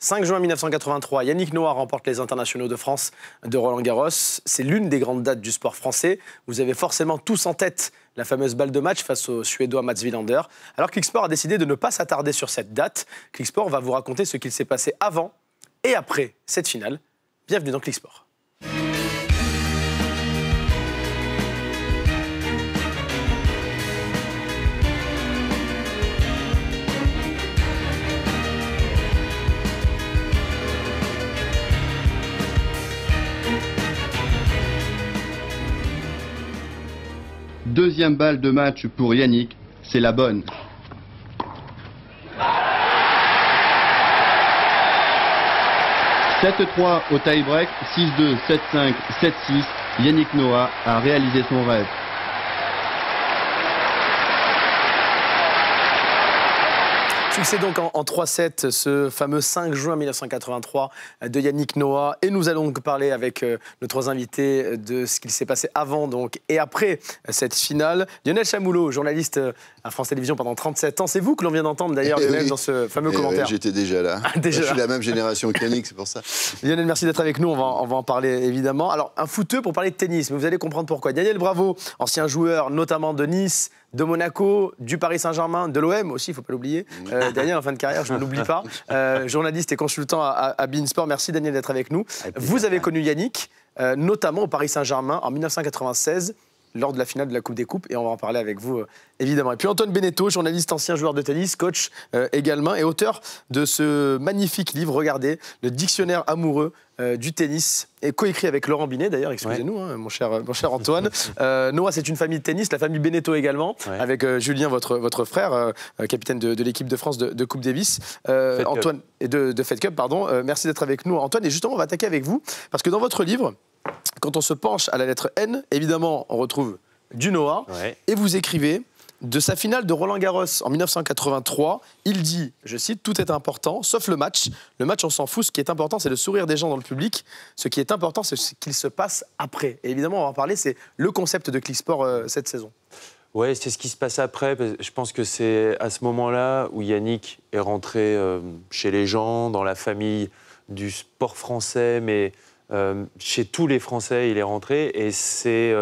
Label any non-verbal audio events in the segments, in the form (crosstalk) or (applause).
5 juin 1983, Yannick Noah remporte les internationaux de France de Roland Garros. C'est l'une des grandes dates du sport français. Vous avez forcément tous en tête la fameuse balle de match face au Suédois Mats Wilander. Alors Clicksport a décidé de ne pas s'attarder sur cette date. Clicksport va vous raconter ce qu'il s'est passé avant et après cette finale. Bienvenue dans Clicksport. deuxième balle de match pour Yannick, c'est la bonne. 7-3 au tie-break, 6-2, 7-5, 7-6, Yannick Noah a réalisé son rêve. C'est donc en, 3-7, ce fameux 5 juin 1983 euh, de Yannick Noah. Et nous allons donc parler avec euh, nos trois invités euh, de ce qu'il s'est passé avant donc et après cette finale. Lionel Chamoulot, journaliste à France Télévisions pendant 37 ans. C'est vous que l'on vient d'entendre d'ailleurs, eh Lionel, dans ce fameux eh commentaire. J'étais déjà là. (laughs) Ah, je suis la même génération que Yannick, c'est pour ça. (laughs) Lionel, merci d'être avec nous. On va, on va en parler évidemment. Alors, un fouteux pour parler de tennis, mais vous allez comprendre pourquoi. Daniel Bravo, ancien joueur notamment de Nice, de Monaco, du Paris Saint-Germain, de l'OM aussi, il ne faut pas l'oublier. Euh, Daniel, en fin de carrière, je ne l'oublie pas. (laughs) Euh, journaliste et consultant à, à Beansport, merci Daniel d'être avec nous. Vous avez connu Yannick, euh, notamment au Paris Saint-Germain en 1996 lors de la finale de la Coupe des Coupes, et on va en parler avec vous, évidemment. Et puis Antoine Beneteau, journaliste, ancien joueur de tennis, coach également, et auteur de ce magnifique livre, regardez, Le Dictionnaire amoureux euh, du tennis, et coécrit avec Laurent Binet d'ailleurs, excusez-nous, hein, mon, cher, mon cher Antoine. (laughs) Euh, Noah, c'est une famille de tennis, la famille Beneteau également, avec euh, Julien, votre, votre frère, capitaine de, l'équipe de France de, Coupe Davis. Antoine, et de, Fed Cup, pardon. merci d'être avec nous, Antoine. Et justement, on va attaquer avec vous, parce que dans votre livre, quand on se penche à la lettre N, évidemment, on retrouve du Noah, et vous écrivez de sa finale de Roland Garros en 1983, il dit, je cite, Tout est important, sauf le match. Le match, on s'en fout. Ce qui est important, c'est le sourire des gens dans le public. Ce qui est important, c'est ce qu'il se passe après. Et évidemment, on va en parler, c'est le concept de Clicksport euh, cette saison. Oui, c'est ce qui se passe après. Je pense que c'est à ce moment-là où Yannick est rentré euh, chez les gens, dans la famille du sport français, mais euh, chez tous les Français, il est rentré. Et c'est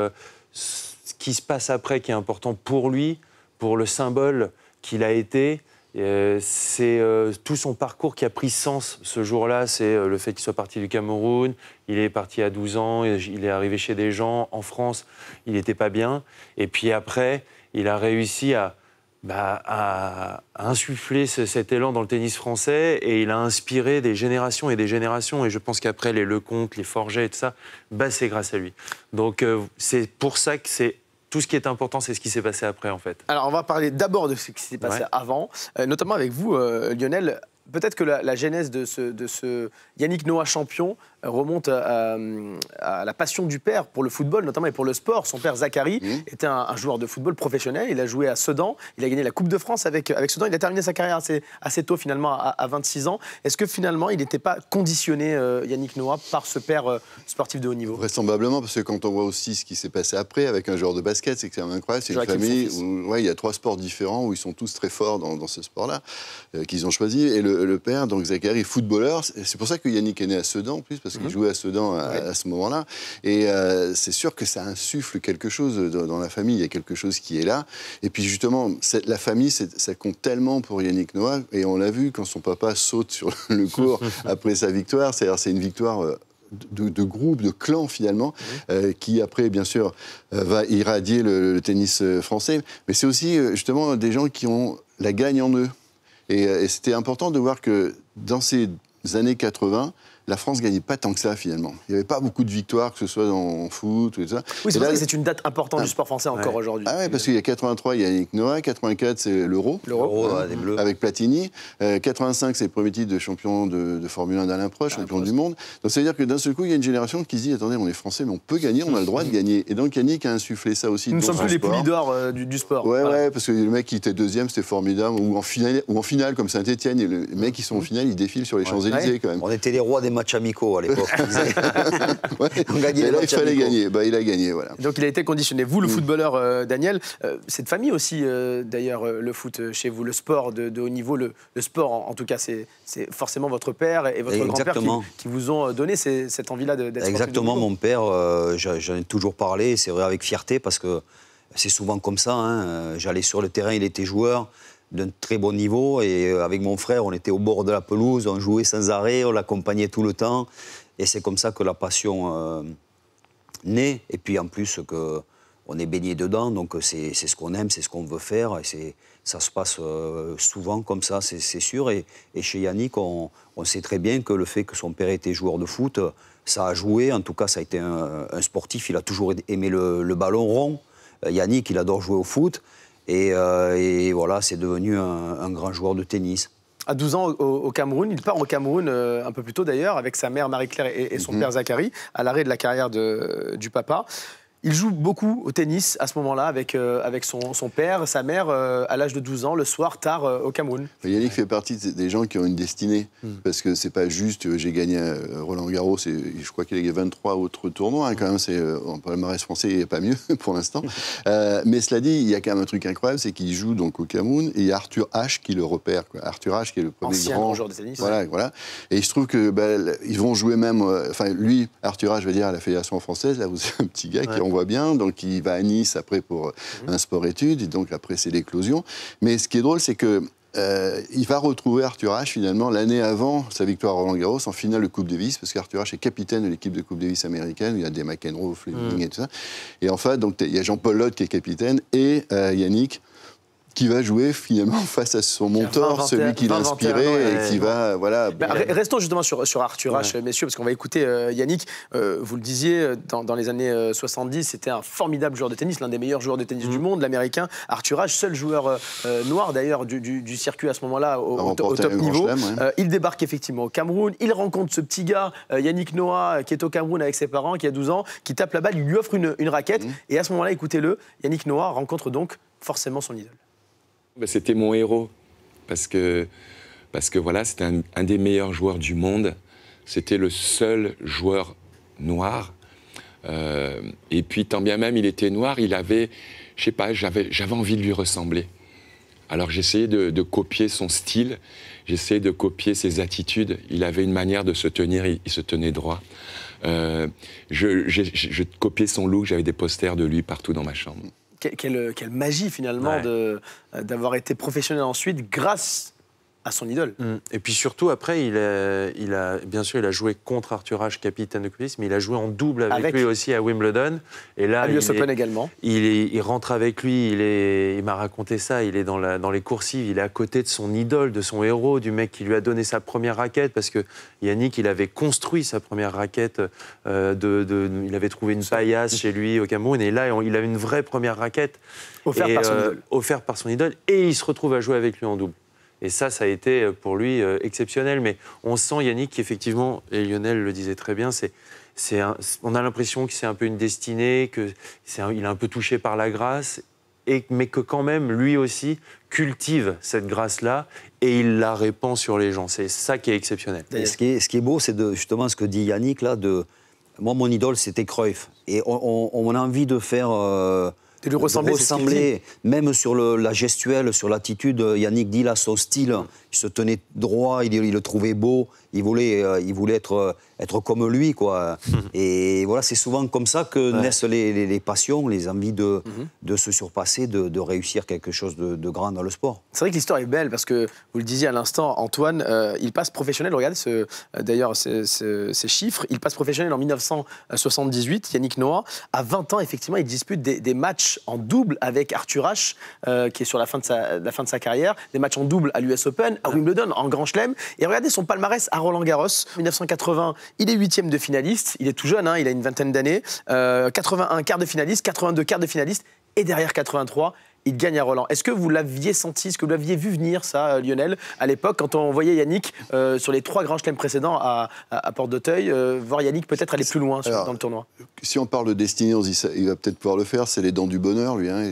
qui se passe après qui est important pour lui, pour le symbole qu'il a été. Euh, c'est euh, tout son parcours qui a pris sens ce jour-là. C'est euh, le fait qu'il soit parti du Cameroun, il est parti à 12 ans, il est arrivé chez des gens en France, il n'était pas bien. Et puis après, il a réussi à, bah, à, insuffler cet élan dans le tennis français et il a inspiré des générations et des générations. Et je pense qu'après, les Lecomte, les Forget et tout ça, bah, c'est grâce à lui. Donc c'est pour ça que c'est tout ce qui est important, c'est ce qui s'est passé après, en fait. Alors, on va parler d'abord de ce qui s'est passé avant, euh, notamment avec vous, euh, Lionel. Peut-être que la, genèse de de ce Yannick Noah champion remonte à, la passion du père pour le football, notamment et pour le sport. Son père, Zachary, mmh. était un, joueur de football professionnel. Il a joué à Sedan. Il a gagné la Coupe de France avec, avec Sedan. Il a terminé sa carrière assez, assez tôt, finalement, à, 26 ans. Est-ce que finalement, il n'était pas conditionné, euh, Yannick Noah, par ce père euh, sportif de haut niveau Vraisemblablement, parce que quand on voit aussi ce qui s'est passé après avec un joueur de basket, c'est que c'est incroyable. C'est une famille où ouais, il y a trois sports différents, où ils sont tous très forts dans, dans ce sport-là, euh, qu'ils ont choisi. Et le, père, donc Zachary, footballeur, c'est pour ça que Yannick est né à Sedan, en plus, parce qui mhm. jouait à Sedan à, ce moment-là. Et euh, c'est sûr que ça insuffle quelque chose dans, la famille. Il y a quelque chose qui est là. Et puis justement, la famille, ça compte tellement pour Yannick Noah. Et on l'a vu quand son papa saute sur (laughs) le cours (laughs) après sa victoire. C'est-à-dire, c'est une victoire. Euh, de, groupe, de clan finalement, mhm. euh, qui après, bien sûr, va irradier le, tennis français. Mais c'est aussi justement des gens qui ont la gagne en eux. et c'était important de voir que dans ces années 80, la France ne gagnait pas tant que ça finalement. Il n'y avait pas beaucoup de victoires, que ce soit en foot ou tout ça. Oui, c'est c'est une date importante du sport français encore aujourd'hui. Ah oui, parce qu'il y a 83, il y a Yannick Noah, 84, c'est l'Euro. L'Euro, Avec Platini. 85, euh, c'est le premier titre de champion de, Formule 1 d'Alain Proche, champion du monde. Donc ça veut dire que d'un seul coup, il y a une génération qui se dit attendez, on est français, mais on peut gagner, on a le droit de gagner. Et donc Yannick a insufflé ça aussi. Nous sommes plus les poulies d'or euh, du, sport. Oui, parce que le mec qui était deuxième, c'était formidable. Ou en finale, ou en finale comme Saint-Etienne, et le, les qui sont en mmh. finale, il défilent sur les Champs-Élysées quand même. On était les rois des match amicaux à l'époque. il fallait gagner. Bah, il a gagné, voilà. Donc il a été conditionné. Vous, le mm. footballeur euh, Daniel, euh, cette c'est de famille aussi, euh, d'ailleurs, le foot chez vous, le sport de, haut niveau, le, sport, en, tout cas, c'est forcément votre père et votre grand-père qui, vous ont donné cette envie-là d'être Exactement, mon père, j'en ai toujours parlé, c'est vrai, avec fierté, parce que c'est souvent comme ça. Hein. J'allais sur le terrain, il était joueur d'un très bon niveau. Et euh, avec mon frère, on était au bord de la pelouse, on jouait sans arrêt, on l'accompagnait tout le temps. Et c'est comme ça que la passion euh, naît. Et puis en plus, que on est baigné dedans, donc c'est ce qu'on aime, c'est ce qu'on veut faire. Et ça se passe euh, souvent comme ça, c'est sûr. Et, et, chez Yannick, on, on, sait très bien que le fait que son père était joueur de foot, ça a joué. En tout cas, ça a été un, sportif. Il a toujours aimé le, le ballon rond. Yannick, il adore jouer au foot. Euh, et, voilà, c'est devenu un, grand joueur de tennis. À 12 ans au, Cameroun, il part au Cameroun euh, un peu plus tôt d'ailleurs, avec sa mère Marie-Claire et, son mhm. père Zachary, à l'arrêt de la carrière du papa. Il joue beaucoup au tennis à ce moment-là avec, euh, avec son, son, père, sa mère, euh, à l'âge de 12 ans, le soir, tard, euh, au Cameroun. Yannick fait partie des gens qui ont une destinée. Hmm. Parce que c'est pas juste j'ai gagné Roland Garros, je crois qu'il a gagné 23 autres tournois, hein, quand même. C'est, en palmarès français, il n'y a pas mieux (laughs) pour l'instant. (laughs) mais cela dit, il y a quand même un truc incroyable, c'est qu'il joue donc au Cameroun et il y a Arthur H qui le repère. Arthur H qui est le premier grand joueur tennis. Voilà, voilà. Et il se trouve que ben, ils vont jouer même. Enfin, lui, Arthur H, je veux dire, à la Fédération française, là, vous avez un petit gars qui bien. Donc, il va à Nice après pour euh, un sport-études. Et donc, après, c'est l'éclosion. Mais ce qui est drôle, c'est que euh, il va retrouver Arthur H finalement l'année avant sa victoire à Roland Garros en finale de Coupe Davis parce qu'Arthur H est capitaine de l'équipe de Coupe Davis américaine. Il y a des McEnroe, Fleming mm. et tout ça. Et enfin, donc il y a Jean-Paul Lotte qui est capitaine et euh, Yannick qui va jouer finalement (laughs) face à son mentor, celui qui l'a inspiré et qui va voilà. Bah, restons justement sur, Arthur H, messieurs, parce qu'on va écouter euh, Yannick. Euh, vous le disiez, euh, dans, les années 70, c'était un formidable joueur de tennis, l'un des meilleurs joueurs de tennis du mmh. monde, l'américain Arthur H, seul joueur noir d'ailleurs du, circuit à ce moment-là au, top niveau. il débarque effectivement au Cameroun, il rencontre ce petit gars Yannick Noah qui est au Cameroun avec ses parents, qui a 12 ans, qui tape la balle, il lui offre une, raquette mmh. et à ce moment-là, écoutez-le, Yannick Noah rencontre donc forcément son idole. Ben, c'était mon héros, parce que, parce que voilà, c'était un, des meilleurs joueurs du monde. C'était le seul joueur noir. Euh, et puis, tant bien même, il était noir, il avait, je sais pas, j'avais envie de lui ressembler. Alors j'essayais de, copier son style, j'essayais de copier ses attitudes. Il avait une manière de se tenir, il, se tenait droit. Euh, je copiais son look, j'avais des posters de lui partout dans ma chambre quelle, magie finalement d'avoir été professionnel ensuite grâce à son idole. Mm. Et puis surtout, après, il il a, bien sûr, il a joué contre Arthur Ashe, capitaine de Cuisine, mais il a joué en double avec, lui aussi à Wimbledon. Et là, à il Open également. Il, il, rentre avec lui, il, est, il m'a raconté ça, il est dans, la, dans les coursives, il est à côté de son idole, de son héros, du mec qui lui a donné sa première raquette, parce que Yannick, il avait construit sa première raquette, euh, de, il avait trouvé une paillasse chez lui au Cameroun, et là, il a une vraie première raquette. Offerte euh, offert par son idole. Et il se retrouve à jouer avec lui en double. Et ça, ça a été euh, pour lui euh, exceptionnel. Mais on sent, Yannick, qui effectivement, et Lionel le disait très bien, c'est, c'est on a l'impression que c'est un peu une destinée, qu'il est un peu touché par la grâce, et, mais que quand même, lui aussi, cultive cette grâce-là et il la répand sur les gens. C'est ça qui est exceptionnel. Et ce, qui est, beau, c'est de, justement ce que dit Yannick, là, de... Moi, mon idole, c'était Cruyff. Et on, a envie de faire... Euh, il lui même sur la gestuelle, sur l'attitude, euh, Yannick Dillas au style, il se tenait droit, il, le trouvait beau, il voulait, euh, il voulait être, euh, être comme lui. Quoi. (laughs) Et voilà, c'est souvent comme ça que naissent les, passions, les envies de, mhm. de se surpasser, de, réussir quelque chose de, grand dans le sport. C'est vrai que l'histoire est belle parce que, vous le disiez à l'instant, Antoine, euh, il passe professionnel, regardez ce, d'ailleurs ces, chiffres, il passe professionnel en 1978, Yannick Noah, à 20 ans, effectivement, il dispute des, matchs en double avec Arthur H, qui est sur la fin de sa, la fin de sa carrière, des matchs en double à l'US Open, à Wimbledon, en Grand Chelem. Et regardez son palmarès à Roland Garros. 1980, il est huitième de finaliste. Il est tout jeune, hein, il a une vingtaine d'années. 81, euh, quart de finaliste. 82, quart de finaliste. Et derrière 83, il gagne à Roland. Est-ce que vous l'aviez senti, est-ce que vous l'aviez vu venir ça, euh, Lionel, à l'époque, quand on voyait Yannick euh, sur les trois grands chelems précédents à, Porte d'Auteuil, euh, voir Yannick peut-être aller plus loin dans le tournoi Si on parle de destinée, on dit, il va peut-être pouvoir le faire, c'est les dents du bonheur, lui. Hein.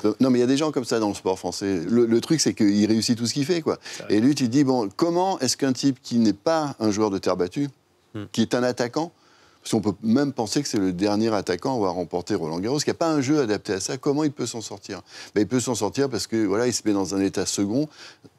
(laughs) non, mais il y a des gens comme ça dans le sport français. Le, truc, c'est qu'il réussit tout ce qu'il fait. Quoi. Et lui, il dit, bon, comment est-ce qu'un type qui n'est pas un joueur de terre battue, hmm. qui est un attaquant, si on peut même penser que c'est le dernier attaquant à avoir remporté Roland Garros, qui n'y a pas un jeu adapté à ça. Comment il peut s'en sortir ben, Il peut s'en sortir parce que voilà, il se met dans un état second,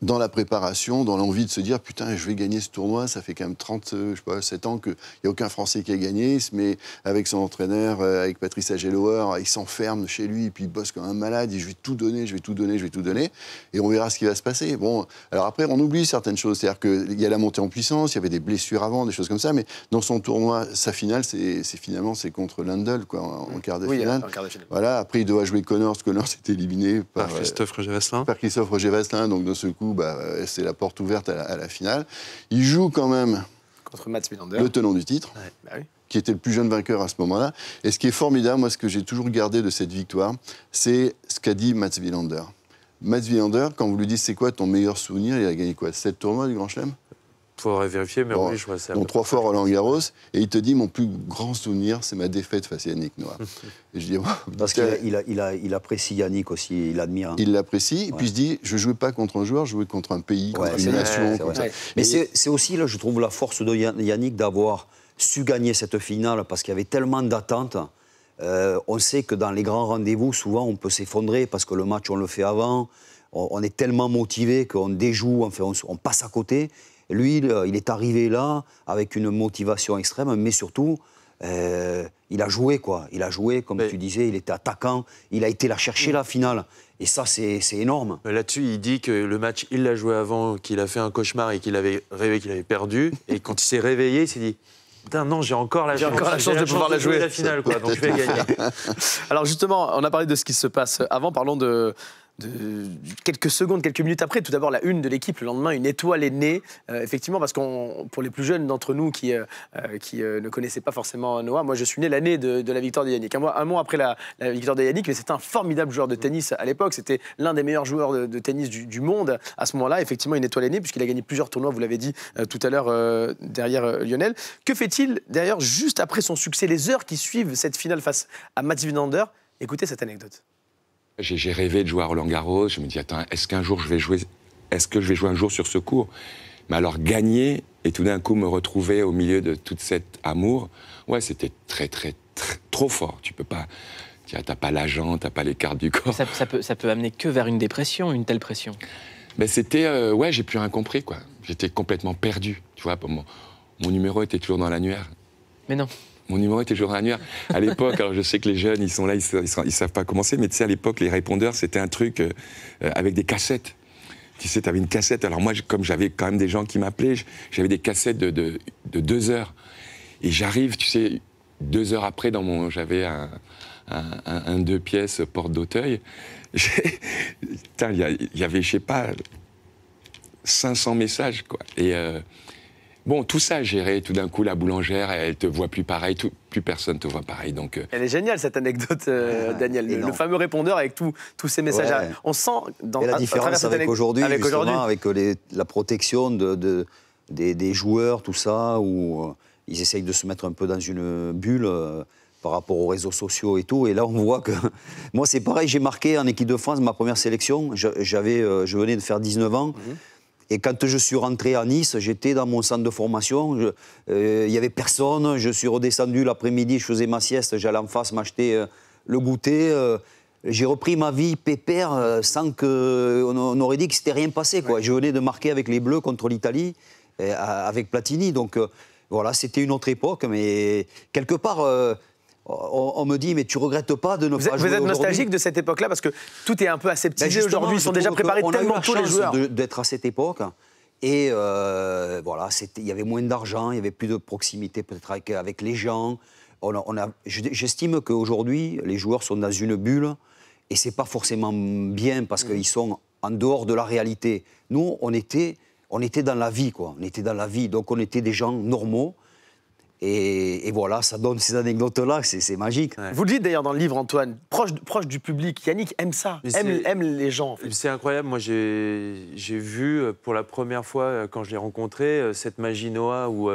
dans la préparation, dans l'envie de se dire putain, je vais gagner ce tournoi. Ça fait quand même 30, euh, je sais pas, 7 ans qu'il n'y a aucun Français qui a gagné. Il se met avec son entraîneur, euh, avec Patrice Agelower, il s'enferme chez lui, puis il bosse comme un malade. Et je vais tout donner, je vais tout donner, je vais tout donner. Et on verra ce qui va se passer. Bon, alors après, on oublie certaines choses. C'est-à-dire qu'il y a la montée en puissance, il y avait des blessures avant, des choses comme ça. Mais dans son tournoi, sa finale, c'est finalement c'est contre Lundell en, quart de finale. Voilà. Après, il doit jouer Connors. Connors est éliminé par, par Christophe Roger Par Christophe Roger Donc de ce coup, bah, c'est la porte ouverte à la, finale. Il joue quand même contre Mats Wilander. le tenant du titre. Bah qui était le plus jeune vainqueur à ce moment-là. Et ce qui est formidable, moi, ce que j'ai toujours gardé de cette victoire, c'est ce qu'a dit Mats Wilander. Mats Wilander, quand vous lui dites c'est quoi ton meilleur souvenir, il a gagné quoi Sept tournois du Grand Chelem faudrait vérifier, mais oui, je vois ça. Donc trois fois Roland Garros, et il te dit mon plus grand souvenir, c'est ma défaite face à Yannick Noah. (laughs) et je dis, Parce qu'il il a, il apprécie Yannick aussi, il admire. Hein. Il l'apprécie, et puis il se dit, je jouais pas contre un joueur, je jouais contre un pays, contre une nation. Mais c'est aussi, là, je trouve, la force de Yannick d'avoir su gagner cette finale, parce qu'il y avait tellement d'attentes. Euh, on sait que dans les grands rendez-vous, souvent, on peut s'effondrer, parce que le match, on le fait avant, on, est tellement motivé qu'on déjoue, on passe à côté. Lui, euh, il est arrivé là avec une motivation extrême, mais surtout, euh, il a joué, quoi. Il a joué, comme tu disais, il était attaquant, il a été la chercher, la finale. Et ça, c'est énorme. Là-dessus, il dit que le match, il l'a joué avant, qu'il a fait un cauchemar et qu'il avait rêvé qu'il avait perdu. et quand il s'est réveillé, il s'est dit Putain, non, j'ai encore la chance, de pouvoir la jouer. la finale, quoi. Donc je vais (laughs) gagner. Alors justement, on a parlé de ce qui se passe avant. Parlons de, quelques secondes, quelques minutes après. Tout d'abord, la une de l'équipe, le lendemain, une étoile est née. Euh, effectivement, parce qu'on, pour les plus jeunes d'entre nous qui, euh, euh, qui ne connaissaient pas forcément Noah, moi je suis né l'année de, la victoire de Yannick. Un mois, après la, victoire de Yannick, mais c'était un formidable joueur de tennis à l'époque. C'était l'un des meilleurs joueurs de, tennis du, monde à ce moment-là. Effectivement, une étoile est née, puisqu'il a gagné plusieurs tournois, vous l'avez dit tout à l'heure, derrière Lionel. Que fait-il, d'ailleurs, juste après son succès, les heures qui suivent cette finale face à Mats Winander Écoutez cette anecdote. J'ai rêvé de jouer à Roland Garros. Je me dis, attends, est-ce qu'un jour je vais jouer Est-ce que je vais jouer un jour sur ce cours Mais alors gagner et tout d'un coup me retrouver au milieu de tout cet amour, ouais, c'était très, très, très, trop fort. Tu peux pas. T'as pas l'agent, t'as pas les cartes du corps. Ça, peut, ça peut amener que vers une dépression, une telle pression. Ben c'était, euh, ouais, j'ai plus rien compris, quoi. J'étais complètement perdu, tu vois. Mon, mon numéro était toujours dans l'annuaire. Mais non. Mon numéro était toujours annuaire. À l'époque, alors je sais que les jeunes, ils sont là, ils, ne savent pas commencer, mais tu sais, à l'époque, les répondeurs, c'était un truc euh, avec des cassettes. Tu sais, tu avais une cassette. Alors moi, comme j'avais quand même des gens qui m'appelaient, j'avais des cassettes de, deux heures. Et j'arrive, tu sais, deux heures après, dans mon, j'avais un, deux pièces porte d'Auteuil. (laughs) il y, avait, je sais pas, 500 messages, quoi. Et... Euh, Bon, tout ça géré, tout d'un coup, la boulangère, elle te voit plus pareil, plus personne te voit pareil. Donc, euh. Elle est géniale, cette anecdote, euh, ah, Daniel. Le, fameux répondeur avec tous ces messages. On sent dans la différence avec aujourd'hui, avec, avec euh, la protection des, joueurs, tout ça, où ils essayent de se mettre un peu dans une bulle. par rapport aux réseaux sociaux et tout. Et là, on voit que. (laughs) Moi, c'est pareil, j'ai marqué en équipe de France ma première sélection. J'avais, je venais de faire 19 ans. Mhm. Et quand je suis rentré à Nice, j'étais dans mon centre de formation, euh, il y n'y avait personne, je suis redescendu l'après-midi, je faisais ma sieste, j'allais en face m'acheter euh, le goûter. Euh, j'ai repris ma vie pépère sans qu'on on aurait dit que c'était rien passé. Quoi. Je venais de marquer avec les Bleus contre l'Italie, avec Platini. Donc voilà, c'était une autre époque, mais quelque part on, me dit mais tu regrettes pas de ne pas Vous êtes nostalgique de cette époque-là parce que tout est un peu aseptisé ben, aujourd'hui. Ils sont déjà préparés tellement tôt les joueurs. D'être à cette époque. Et euh, voilà, il y avait moins d'argent, il y avait plus de proximité peut-être avec, les gens. On J'estime qu'aujourd'hui, les joueurs sont dans une bulle et c'est pas forcément bien parce mm. qu'ils sont en dehors de la réalité. Nous, on était, on était dans la vie, quoi. On était dans la vie, donc on était des gens normaux et, voilà, ça donne ces anecdotes-là, c'est magique. Vous le dites d'ailleurs dans le livre, Antoine, proche, proche du public, Yannick aime ça, aime, les gens. C'est incroyable, moi j'ai vu euh, pour la première fois, euh, quand je l'ai rencontré, euh, cette magie Noah où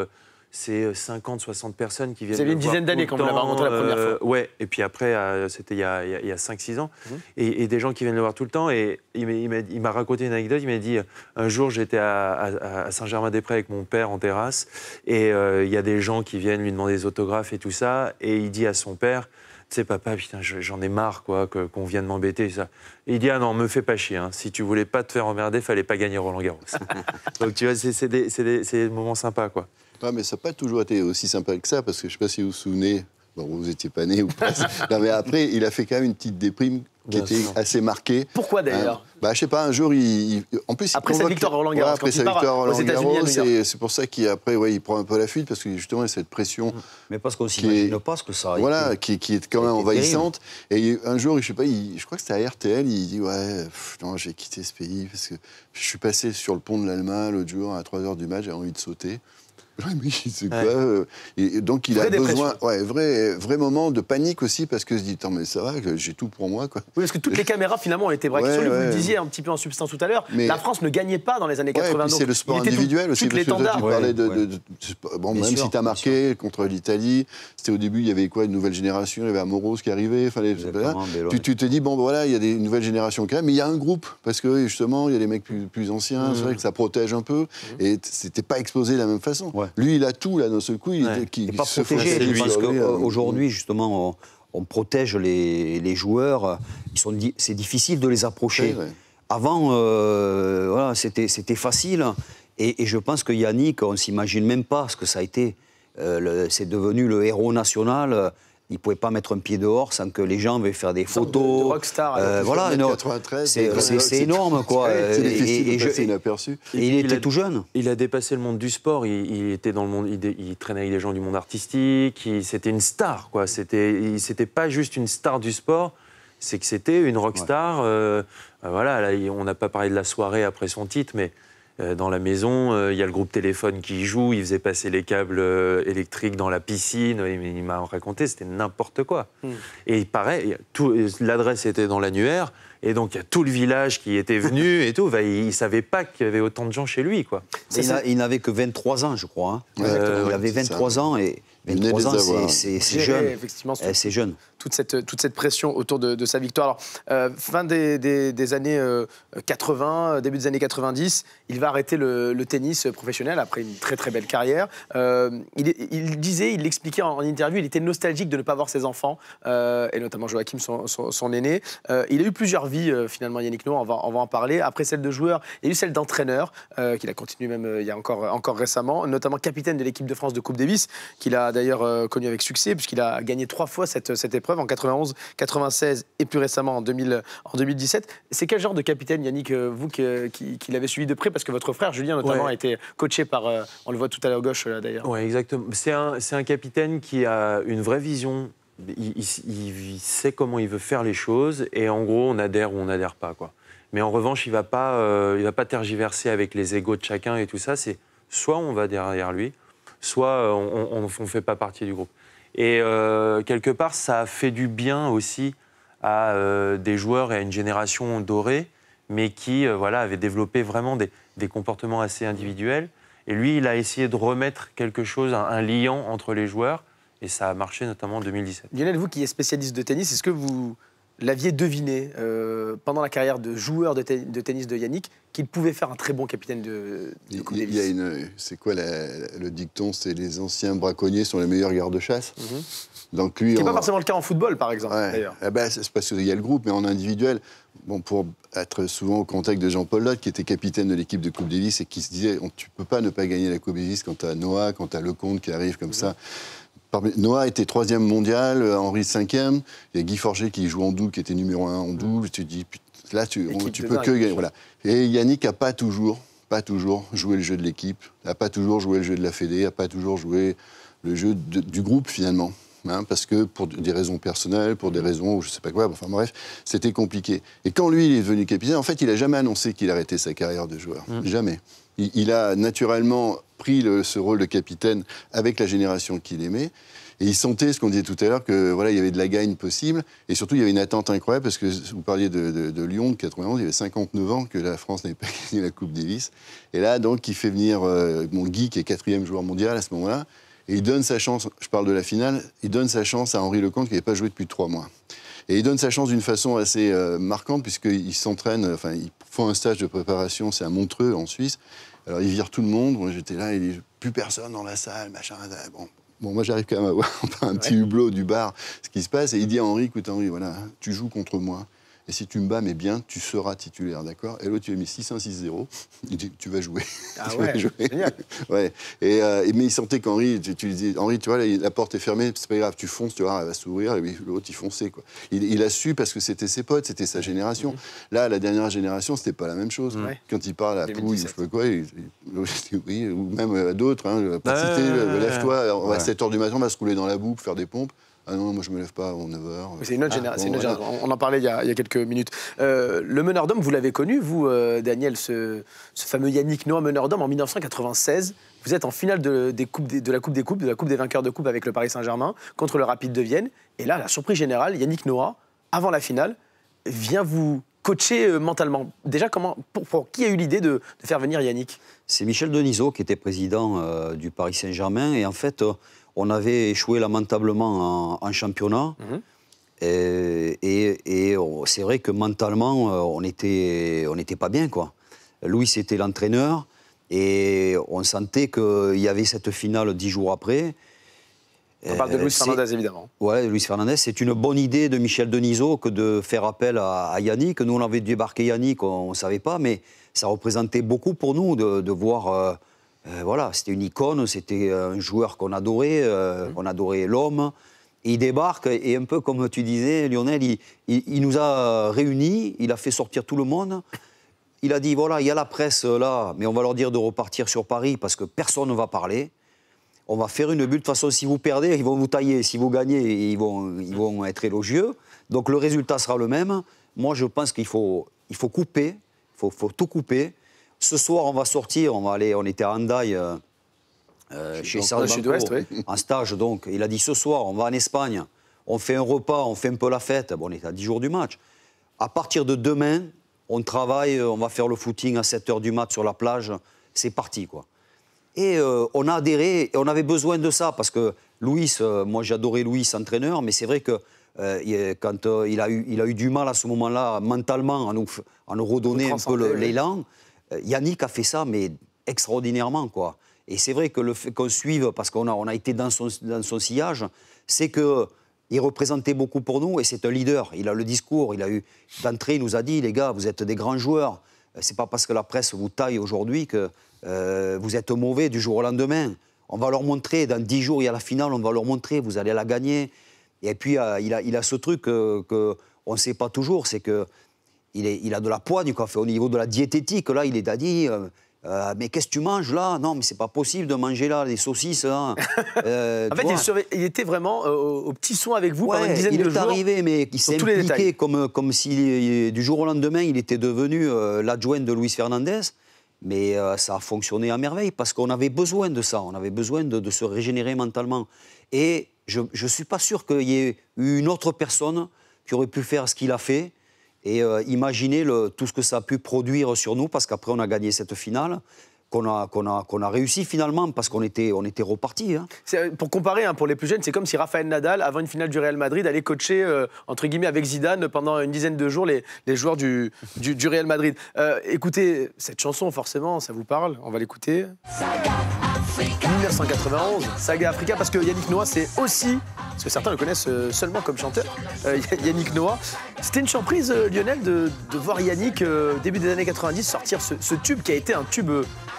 c'est 50, euh, 60 personnes qui viennent. Ça fait une dizaine d'années quand vous l'avez rencontré la première euh, fois. ouais, et puis après, euh, c'était il y a, 5-6 ans. Mhm. Et, des gens qui viennent le voir tout le temps. Et il m'a raconté une anecdote. Il m'a dit un jour, j'étais à, Saint-Germain-des-Prés avec mon père en terrasse. Et il y a des gens qui viennent lui demander des autographes et tout ça. Et il dit à son père tu sais, papa, j'en ai marre, quoi, qu'on vienne m'embêter ça. il dit, ah non, me fais pas chier. Hein. Si tu voulais pas te faire emmerder, fallait pas gagner Roland Garros. (laughs) Donc, tu vois, c'est des, des, moments sympas, quoi mais ça n'a pas toujours été aussi sympa que ça, parce que je ne sais pas si vous vous souvenez, bon, vous n'étiez pas né ou pas. (laughs) mais après, il a fait quand même une petite déprime qui était assez marquée. Pourquoi hein, d'ailleurs bah, Je sais pas, un jour, il, en plus, Après sa victoire Roland Garros. après sa victoire Roland Garros, c'est pour ça qu'après, ouais, il prend un peu la fuite, parce que justement, il y a cette pression. Hmm. Mais parce qu'on s'imagine pas ce que ça. Voilà, qui, qui est quand même envahissante. Et un jour, je sais pas, je crois que c'était à RTL, il dit Ouais, non, j'ai quitté ce pays, parce que je suis passé sur le pont de l'Allemagne l'autre jour à 3 h du match, j'ai envie de sauter. (laughs) quoi euh, et Donc il a besoin, vrai, vrai moment de panique aussi parce que se dit, mais ça va, j'ai tout pour moi. Quoi. Oui, parce que toutes les caméras finalement ont été braquées sur Vous le disiez un petit peu en substance tout à l'heure. La France ne gagnait pas dans les années 80. C'est le sport individuel aussi. tu parlais de, bon, même si tu as marqué contre l'Italie, c'était au début, il y avait quoi, une nouvelle génération, il y avait Amoros qui arrivait. Fallait, tu, te dis bon, voilà, il y a des, une nouvelle génération quand même, mais il y a un groupe parce que justement, il y a des mecs plus, anciens, c'est mmh. vrai que ça protège un peu mmh. et c'était pas exposé de la même façon. Lui, il a tout, là, d'un seul coup. Il, ouais. qui, pas se protégé, parce qu'aujourd'hui, hein. euh, justement, on, protège les, les joueurs. C'est difficile de les approcher. Avant, euh, voilà, c'était facile. Et, je pense que Yannick, on ne s'imagine même pas ce que ça a été. Euh, c'est devenu le héros national il ne pouvait pas mettre un pied dehors sans que les gens veuillent faire des photos. rockstar, euh, euh c'est énorme, quoi. et, il, était tout jeune. Il a dépassé le monde du sport. Il, était dans le monde, il, traînait avec des gens du monde artistique. C'était une star, quoi. C'était, pas juste une star du sport. C'est que c'était une rockstar. star. Euh, euh, voilà, on n'a pas parlé de la soirée après son titre, mais euh, dans la maison. Euh, il y a le groupe téléphone qui joue, il faisait passer les câbles euh, électriques dans la piscine. Il m'a raconté, c'était n'importe quoi. Hmm. Et il paraît, l'adresse était dans l'annuaire. Et donc, il y a tout le village qui était venu (laughs) et tout. il ne savait pas qu'il y avait autant de gens chez lui. Quoi. Il n'avait que 23 ans, je crois. Hein. il avait 23 ans et 23 ans, c'est jeune. Eh, c'est jeune toute cette, toute cette pression autour de, sa victoire. Euh, fin des, années 80, euh, début des années 90, il va arrêter le, tennis professionnel après une très très belle carrière. Euh, il, disait, il l'expliquait en, interview, il était nostalgique de ne pas voir ses enfants, et notamment Joachim, son, aîné. il a eu plusieurs vies, finalement, Yannick Noah, on va, on va en parler. Après celle de joueur, il y a eu celle d'entraîneur, qu'il a continué même il y a encore, encore récemment, notamment capitaine de l'équipe de France de Coupe Davis, qu'il a d'ailleurs connu avec succès, puisqu'il a gagné trois fois cette, cette épreuve en 91, 96 et plus récemment en, 2000, en 2017. C'est quel genre de capitaine, Yannick, euh, vous euh, qui, qui, l'avez suivi de près Parce que votre frère, Julien, notamment, a été coaché par, euh, on le voit tout à l'heure gauche, là d'ailleurs. Oui, exactement. C'est un, capitaine qui a une vraie vision il, sait comment il veut faire les choses et en gros on adhère ou on n'adhère pas quoi. Mais en revanche il va va pas tergiverser avec les égaux de chacun et tout ça. C'est soit on va derrière lui, soit on, ne fait pas partie du groupe. Et euh, quelque part, ça a fait du bien aussi à euh, des joueurs et à une génération dorée, mais qui euh, voilà, avait développé vraiment des, comportements assez individuels. Et lui, il a essayé de remettre quelque chose, un, un liant entre les joueurs, et ça a marché notamment en 2017. Lionel, vous qui êtes spécialiste de tennis, est-ce que vous, l'aviez deviné euh, pendant la carrière de joueur de, tennis de Yannick qu'il pouvait faire un très bon capitaine de, Coupe Il y a une. C'est quoi le dicton C'est les anciens braconniers sont les meilleurs gardes-chasse. Ce mhm. Donc lui. n'est pas forcément le cas en football, par exemple. Eh ben, c'est parce qu'il y a le groupe, mais en individuel. Bon, pour être souvent au contact de Jean-Paul Lotte, qui était capitaine de l'équipe de Coupe Davis et qui se disait, tu peux pas ne pas gagner la Coupe Davis quand tu as Noah, quand tu as Lecomte qui arrive comme mhm. ça. Noah était troisième mondial, euh, Henri cinquième, il y a Guy Forger qui joue en double, qui était numéro un en mm. double, tu dis, là tu, peux que gagner. Voilà. Et Yannick n'a pas toujours, pas toujours joué le jeu de l'équipe, n'a pas toujours joué le jeu de la Fédé, n'a pas toujours joué le jeu du groupe finalement. Hein, parce que pour des raisons personnelles, pour des mm. raisons je sais pas quoi, enfin bref, c'était compliqué. Et quand lui il est venu capitaine, en fait, il a jamais annoncé qu'il arrêtait sa carrière de joueur, mm. jamais il, a naturellement pris ce rôle de capitaine avec la génération qu'il aimait. Et il sentait ce qu'on disait tout à l'heure, que voilà, il y avait de la gagne possible. Et surtout, il y avait une attente incroyable, parce que vous parliez de, Lyon, de 91, il y avait 59 ans que la France n'avait pas (laughs) gagné la Coupe Davis. Et là, donc, il fait venir euh, mon Guy, qui est quatrième joueur mondial à ce moment-là. Et il donne sa chance, je parle de la finale, il donne sa chance à Henri Lecomte, qui n'avait pas joué depuis trois mois. Et il donne sa chance d'une façon assez euh, marquante, puisqu'il s'entraîne, enfin, il font un stage de préparation, c'est à Montreux, en Suisse. Alors, ils virent tout le monde. Moi, j'étais là, il dit plus personne dans la salle, machin. Bon, Bon, moi, j'arrive quand même à voir (laughs) un petit hublot du bar ce qui se passe. Et il dit à Henri, écoute, Henri, voilà, tu joues contre moi et si tu me bats, mais bien, tu seras titulaire, d'accord Et l'autre, il lui mis 6-1-6-0, il dit, tu vas jouer. Ah (laughs) ouais, jouer. Génial. (laughs) ouais. Euh, et, mais il sentait qu'Henri, tu, tu lui dis, Henri, tu vois, la, porte est fermée, c'est pas grave, tu fonces, tu vois, elle va s'ouvrir, et l'autre, il fonçait, quoi. Il, a su parce que c'était ses potes, c'était sa génération. Mhm. Là, la dernière génération, c'était pas la même chose. Quand il parle à Pouille, je sais quoi, il, ou même euh, à d'autres, hein, euh, lève-toi, à 7 h du matin, on va se rouler dans la boue pour faire des pompes. Ah non, moi je me lève pas à 9h. C'est une autre, ah, génération. On en parlait il y a, quelques minutes. Euh, le meneur d'homme, vous l'avez connu, vous, euh, Daniel, ce, fameux Yannick Noah, meneur d'homme, en 1996. Vous êtes en finale de, des coupes, de la Coupe des Coupes, de la Coupe des vainqueurs de Coupe avec le Paris Saint-Germain contre le Rapide de Vienne. Et là, la surprise générale, Yannick Noah, avant la finale, vient vous coacher euh, mentalement. Déjà, comment, pour, qui a eu l'idée de, faire venir Yannick C'est Michel Denisot qui était président euh, du Paris Saint-Germain. Et en fait, euh, on avait échoué lamentablement en, championnat. Mhm. Et, oh, c'est vrai que mentalement, on n'était on était pas bien. Quoi. Louis, c'était l'entraîneur. Et on sentait qu'il y avait cette finale dix jours après. On parle de euh, Luis Fernandez, évidemment. Oui, Luis Fernandez. C'est une bonne idée de Michel Denisot que de faire appel à, Yannick. Que Nous, on avait débarqué Yannick, on ne savait pas, mais ça représentait beaucoup pour nous de, voir. Euh, euh, voilà, c'était une icône, c'était un joueur qu'on adorait, mhm. qu'on adorait l'homme. Il débarque et un peu comme tu disais, Lionel, il, nous a réunis, il a fait sortir tout le monde. Il a dit voilà, il y a la presse là, mais on va leur dire de repartir sur Paris parce que personne ne va parler on va faire une bulle. De toute façon, si vous perdez, ils vont vous tailler. Si vous gagnez, ils vont, ils vont être élogieux. Donc le résultat sera le même. Moi, je pense qu'il faut, il faut couper. Il faut, tout couper. Ce soir, on va sortir. On va aller. On était à Andai, Euh, euh chez Serge oui. en stage donc. Il a dit ce soir, on va en Espagne, on fait un repas, on fait un peu la fête. Bon, on est à 10 jours du match. À partir de demain, on travaille, on va faire le footing à 7 h du mat sur la plage. C'est parti, quoi. Et euh, on a adhéré, et on avait besoin de ça, parce que Louis, euh, moi j'adorais Louis, entraîneur, mais c'est vrai que euh, quand il, a eu, du mal à ce moment-là, mentalement, à nous, redonner un peu l'élan, Yannick a fait ça, mais extraordinairement, Et c'est vrai que le fait qu'on suive, parce qu'on a, on a été dans son, sillage, c'est qu'il représentait beaucoup pour nous et c'est un leader. Il a le discours, il a eu d'entrée, il nous a dit les gars, vous êtes des grands joueurs, euh, c'est pas parce que la presse vous taille aujourd'hui que euh, vous êtes mauvais du jour au lendemain. On va leur montrer, dans dix jours, il y a la finale, on va leur montrer, vous allez la gagner. Et puis, euh, il, a, ce truc qu'on ne sait pas toujours, c'est que il, est, il, a de la poigne, quoi, au niveau de la diététique. Là, il est à dit, euh, mais qu'est-ce que tu manges là Non, mais c'est pas possible de manger là des saucisses. Hein. (laughs) Euh, en fait, il, était vraiment euh, au petit soin avec vous pendant une dizaine de jours. Il est arrivé, mais il s'est impliqué comme, comme si du jour au lendemain, il était devenu l'adjoint de Luis Fernandez. Mais ça a fonctionné à merveille parce qu'on avait besoin de ça, on avait besoin de, de se régénérer mentalement. Et je ne suis pas sûr qu'il y ait eu une autre personne qui aurait pu faire ce qu'il a fait et euh, imaginez tout ce que ça a pu produire sur nous, parce qu'après on a gagné cette finale qu'on a, qu'on a, qu'on a réussi finalement, parce qu'on était, on était reparti. Hein. Pour comparer, hein, pour les plus jeunes, c'est comme si Rafael Nadal, avant une finale du Real Madrid, allait coacher, euh, entre guillemets, avec Zidane pendant une dizaine de jours les, joueurs du, du, Real Madrid. Euh, écoutez, cette chanson, forcément, ça vous parle, on va l'écouter. 1991, Saga Africa, parce que Yannick Noah, c'est aussi, parce que certains le connaissent euh, seulement comme chanteur, euh, (laughs) Yannick Noah. C'était une surprise, euh, Lionel, de, voir Yannick, début des années 90, sortir ce, tube qui a été un tube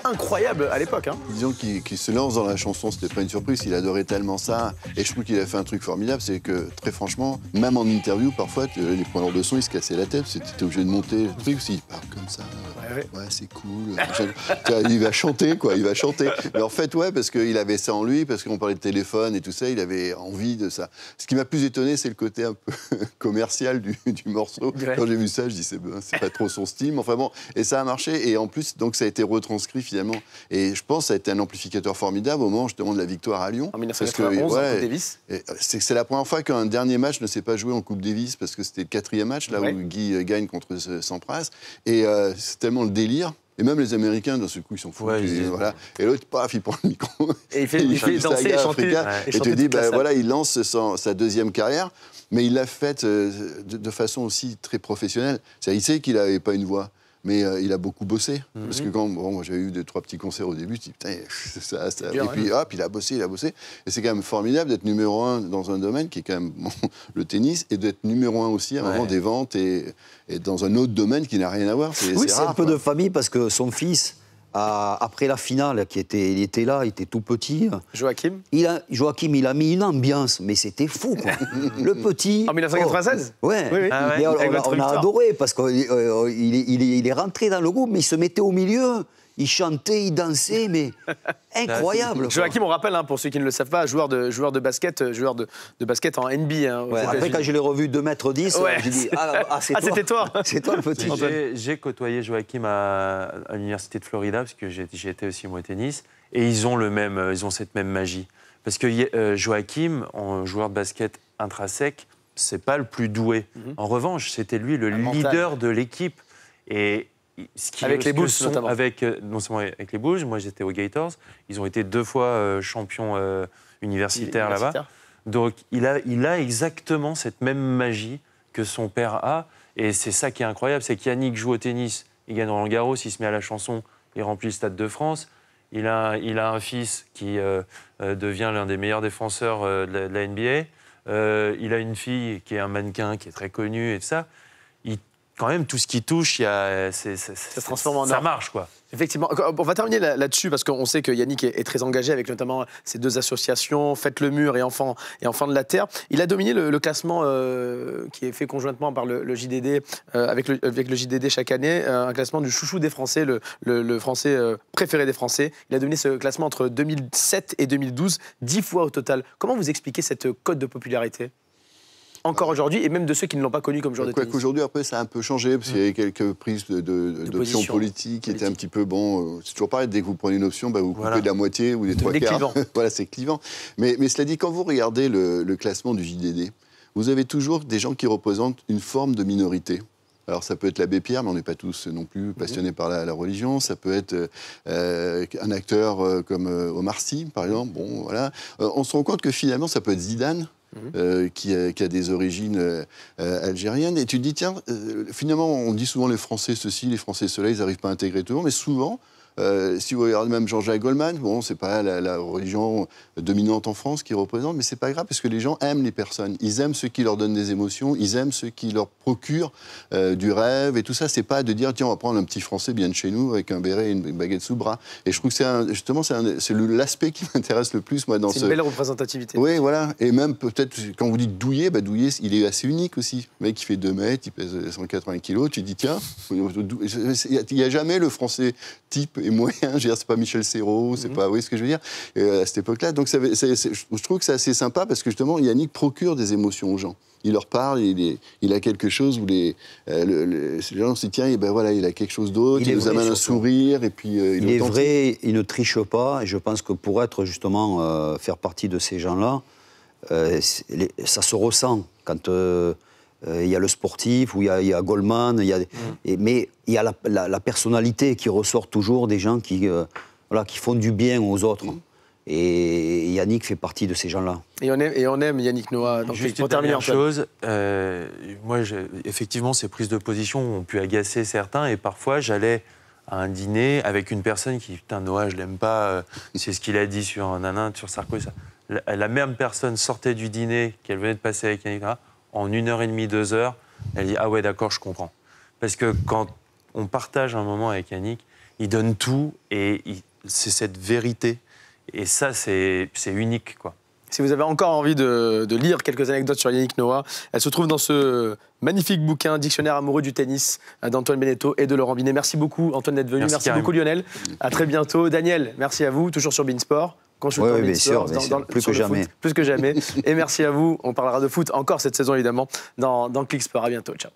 incroyable à l'époque. Hein. Disons qu'il se lance dans la chanson, c'était pas une surprise, il adorait tellement ça. Et je trouve qu'il a fait un truc formidable, c'est que très franchement, même en interview, parfois, les points de son, ils se cassaient la tête, c'était obligé de monter le truc, s'il parle comme ça ouais, c'est cool. (laughs) il va chanter, quoi, il va chanter. Mais en fait, ouais, parce qu'il avait ça en lui, parce qu'on parlait de téléphone et tout ça, il avait envie de ça. Ce qui m'a plus étonné, c'est le côté un peu (laughs) commercial du, morceau. Quand j'ai vu ça, je dis, c'est pas trop son style. Enfin bon, et ça a marché. Et en plus, donc, ça a été retranscrit finalement. Et je pense que ça a été un amplificateur formidable au moment justement de la victoire à Lyon. En que euh, C'est la première fois qu'un dernier match ne s'est pas joué en Coupe Davis, parce que c'était le quatrième match, là où Guy euh, gagne contre Sampras. Et euh, c'est tellement le délire. Et même les Américains, dans ce coup, ils sont fous. et voilà. et l'autre, paf, il prend le micro. Et il fait, il il et Et, te dis, bah, voilà, il lance sa deuxième carrière, mais il l'a faite euh, de, façon aussi très professionnelle. cest il sait qu'il n'avait pas une voix mais euh, il a beaucoup bossé. Mhm. Parce que quand bon, j'avais eu deux, trois petits concerts au début, je putain, (laughs) ça, ça. et puis hein. hop, il a bossé, il a bossé. Et c'est quand même formidable d'être numéro un dans un domaine qui est quand même (laughs) le tennis et d'être numéro un aussi à un des ventes et, et, dans un autre domaine qui n'a rien à voir. oui, c'est un peu de famille parce que son fils après la finale, qui était, il était là, il était tout petit. Joachim il a, Joachim, il a mis une ambiance, mais c'était fou, (laughs) le petit... En 1996 Oui, ah on, a, adoré, parce qu'il euh, il, est rentré dans le groupe, mais il se mettait au milieu il chantait, il dansait, mais (laughs) incroyable. Joachim, on rappelle, hein, pour ceux qui ne le savent pas, joueur de, joueur de basket, euh, joueur de, basket en NBA. Hein, après, quand je l'ai revu 2 m, 10, j'ai dit (laughs) Ah, ah, ah c'était toi. (laughs) c'est toi. le petit. J'ai côtoyé Joachim à, l'Université de Florida, parce que j'ai été aussi moi au tennis, et ils ont, le même, euh, ils ont cette même magie. Parce que euh, Joachim, en joueur de basket intrinsèque, c'est pas le plus doué. Mhm. En revanche, c'était lui le leader de l'équipe. Et avec les Bulls notamment. Avec, euh, non seulement avec les Bulls, moi j'étais aux Gators. Ils ont été deux fois euh, champions euh, universitaires là-bas. Donc il a, il a exactement cette même magie que son père a. Et c'est ça qui est incroyable, c'est qu'Yannick joue au tennis, il gagne Roland Garros, il se met à la chanson, il remplit le Stade de France. Il a, il a un fils qui devient l'un des meilleurs défenseurs de la, NBA. il a une fille qui est un mannequin, qui est très connue et tout ça quand même, tout ce qui touche, ça se transforme en Ça marche, quoi. Effectivement. On va terminer là-dessus parce qu'on sait que Yannick est, très engagé avec notamment ces deux associations, Faites le mur et Enfants et de la Terre. Il a dominé le, classement euh, qui est fait conjointement par le, JDD, euh, avec, le, avec, JDD chaque année, euh, un classement du chouchou des Français, le, français préféré des Français. Il a dominé ce classement entre 2007 et 2012, dix fois au total. Comment vous expliquez cette cote de popularité encore aujourd'hui, et même de ceux qui ne l'ont pas connu comme joueur de quoi Qu'aujourd'hui, après, ça a un peu changé, parce qu'il y avait quelques prises de, politiques qui étaient un petit peu, bon, euh, c'est toujours pareil, dès que vous prenez une option, bah, vous coupez de la moitié ou des trois quarts. (laughs) voilà, c'est clivant. Mais, mais, cela dit, quand vous regardez le, classement du JDD, vous avez toujours des gens qui représentent une forme de minorité. Alors ça peut être l'abbé Pierre, mais on n'est pas tous non plus mhm. passionnés par la, religion. Ça peut être euh, un acteur euh, comme Omar Sy, par exemple. Bon, voilà. on se rend compte que finalement, ça peut être Zidane. Mhm. Euh, qui, a, des origines euh, algériennes. Et tu te dis, tiens, euh, finalement, on dit souvent les Français ceci, les Français cela, ils n'arrivent pas à intégrer tout le monde, mais souvent, euh, si vous regardez même Jean-Jacques Goldman, bon, c'est pas la, religion dominante en France qui représente, mais c'est pas grave parce que les gens aiment les personnes. Ils aiment ce qui leur donne des émotions, ils aiment ce qui leur procure euh, du rêve et tout ça. C'est pas de dire tiens, on va prendre un petit Français bien de chez nous avec un béret et une baguette sous bras. Et je trouve que c'est justement c'est l'aspect qui (laughs) m'intéresse le plus moi dans ce. C'est une belle représentativité. Oui, voilà. Et même peut-être quand vous dites Douillet, bah, Douillet, il est assez unique aussi. Le mec, il fait 2 mètres, il pèse 180 kilos. Tu dis tiens, il n'y a jamais le Français type et moyen. Je veux dire, c'est pas Michel Serrault, c'est mhm. pas. Vous voyez ce que je veux dire euh, À cette époque-là. Donc, je trouve que c'est assez sympa parce que justement, Yannick procure des émotions aux gens. Il leur parle, il, est, il a quelque chose où les, euh, gens se disent tiens, et eh ben voilà, il a quelque chose d'autre, il, nous amène un sourire, et puis. Euh, il, il est vrai, il ne triche pas, et je pense que pour être justement, faire partie de ces gens-là, ça se ressent quand euh, il y a le sportif, il y a, Goldman, mm. mais il y a la, personnalité qui ressort toujours des gens qui, euh, voilà, qui font du bien aux autres. Mm. Et Yannick fait partie de ces gens-là. Et on aime, et on aime Yannick Noah. Juste une dernière chose, euh, moi, effectivement, ces prises de position ont pu agacer certains, et parfois, j'allais à un dîner avec une personne qui, putain, Noah, je l'aime pas, c'est ce qu'il a dit sur Nanin, sur Sarkozy. La, même personne sortait du dîner qu'elle venait de passer avec Yannick Noah en une heure et demie, deux heures, elle dit Ah ouais, d'accord, je comprends. Parce que quand on partage un moment avec Yannick, il donne tout et c'est cette vérité. Et ça, c'est unique, quoi. Si vous avez encore envie de, lire quelques anecdotes sur Yannick Noah, elle se trouve dans ce magnifique bouquin Dictionnaire amoureux du tennis d'Antoine Beneteau et de Laurent Binet. Merci beaucoup Antoine d'être venu, merci, beaucoup Lionel. À très bientôt. Daniel, merci à vous, toujours sur Beansport oui, bien sûr, plus, que jamais. plus (laughs) que jamais. Et merci à vous. On parlera de foot encore cette saison, évidemment, dans, dans À bientôt. Ciao.